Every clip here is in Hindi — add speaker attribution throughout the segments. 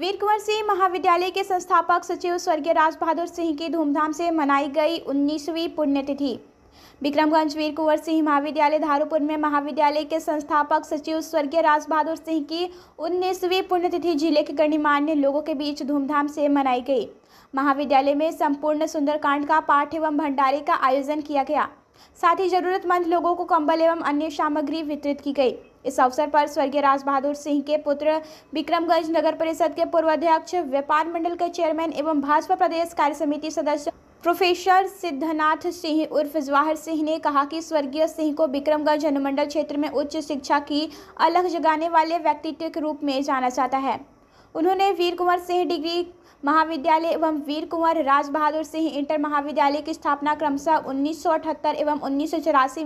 Speaker 1: वीर कुंवर सिंह महाविद्यालय के संस्थापक सचिव स्वर्गीय राज बहादुर सिंह की धूमधाम से मनाई गई उन्नीसवीं पुण्यतिथि विक्रमगंज वीर कुंवर सिंह महाविद्यालय धारूपुर में महाविद्यालय के संस्थापक सचिव स्वर्गीय राज बहादुर सिंह की उन्नीसवीं पुण्यतिथि जिले के गणिमान्य लोगों के बीच धूमधाम से मनाई गई महाविद्यालय में संपूर्ण सुंदरकांड का पाठ एवं भंडारे का आयोजन किया गया साथ ही जरूरतमंद लोगों को कंबल एवं अन्य सामग्री वितरित की गई इस अवसर पर स्वर्गीय राज बहादुर सिंह के पुत्र विक्रमगंज नगर परिषद के पूर्व अध्यक्ष व्यापार मंडल के चेयरमैन एवं भाजपा प्रदेश कार्य समिति सदस्य प्रोफेसर सिद्धनाथ सिंह उर्फ जवाहर सिंह ने कहा कि स्वर्गीय सिंह को विक्रमगंज अनुमंडल क्षेत्र में उच्च शिक्षा की अलग जगाने वाले व्यक्तित्व के रूप में जाना जाता है उन्होंने वीर कुंवर सिंह डिग्री महाविद्यालय एवं वीर कुंवर राज बहादुर सिंह इंटर महाविद्यालय की स्थापना क्रमशः उन्नीस एवं उन्नीस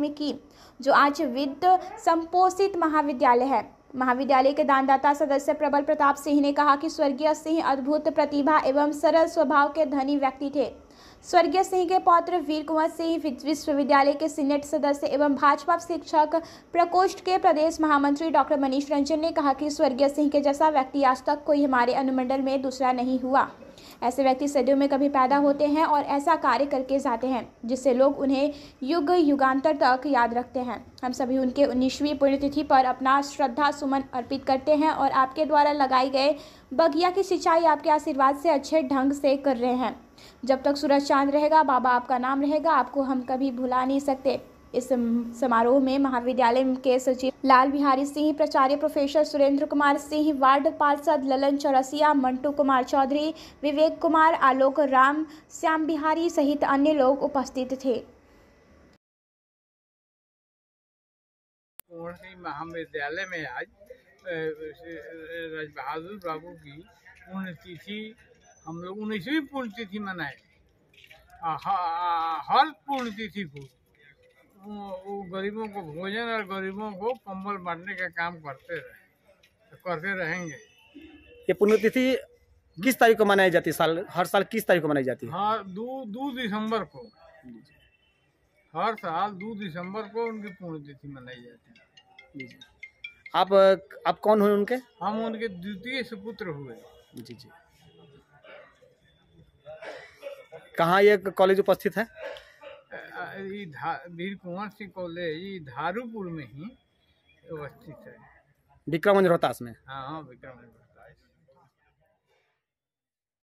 Speaker 1: में की जो आज विद्य संपोषित महाविद्यालय है महाविद्यालय के दानदाता सदस्य प्रबल प्रताप सिंह ने कहा कि स्वर्गीय सिंह अद्भुत प्रतिभा एवं सरल स्वभाव के धनी व्यक्ति थे स्वर्गीय सिंह के पौत्र वीर कुंवर सिंह विश्वविद्यालय के सीनेट सदस्य एवं भाजपा शिक्षक प्रकोष्ठ के प्रदेश महामंत्री डॉक्टर मनीष रंजन ने कहा कि स्वर्गीय सिंह के जैसा व्यक्ति आज तक कोई हमारे अनुमंडल में दूसरा नहीं हुआ ऐसे व्यक्ति सदियों में कभी पैदा होते हैं और ऐसा कार्य करके जाते हैं जिससे लोग उन्हें युग युगांतर तक याद रखते हैं हम सभी उनके उन्नीसवीं पुण्यतिथि पर अपना श्रद्धा सुमन अर्पित करते हैं और आपके द्वारा लगाए गए बगिया की सिंचाई आपके आशीर्वाद से अच्छे ढंग से कर रहे हैं जब तक सूरज चांद रहेगा बाबा आपका नाम रहेगा आपको हम कभी भुला नहीं सकते इस समारोह में महाविद्यालय के सचिव लाल बिहारी सिंह प्राचार्य प्रोफेसर सुरेंद्र कुमार सिंह वार्ड पार्षद ललन चौरसिया मंटू कुमार चौधरी विवेक कुमार आलोक राम श्याम बिहारी सहित अन्य लोग उपस्थित थे
Speaker 2: महाविद्यालय में आज राजबहादुर बहादुर बाबू की पुण्यतिथि हम लोग उन्नीसवीं पुण्यतिथि मनाए हर पुण्यतिथि को गरीबों को भोजन और गरीबों को कम्बल बांटने का काम करते रहे करते रहेंगे
Speaker 3: ये पुण्यतिथि किस तारीख को मनाई जाती है साल हर साल किस तारीख को मनाई जाती है हाँ
Speaker 2: दो दो दिसंबर को हर साल दो दिसंबर को उनकी पुण्यतिथि मनाई जाती है
Speaker 3: आप आप कौन हुए उनके
Speaker 2: हम उनके द्वितीय सुपुत्र हुए जी जी
Speaker 3: कहाँ ये कॉलेज उपस्थित है
Speaker 2: वीर कुंवर सिंह कॉलेज धारूपुर में ही अवस्थित है
Speaker 3: विक्रम रोहतास में
Speaker 2: हाँ हाँ विक्रम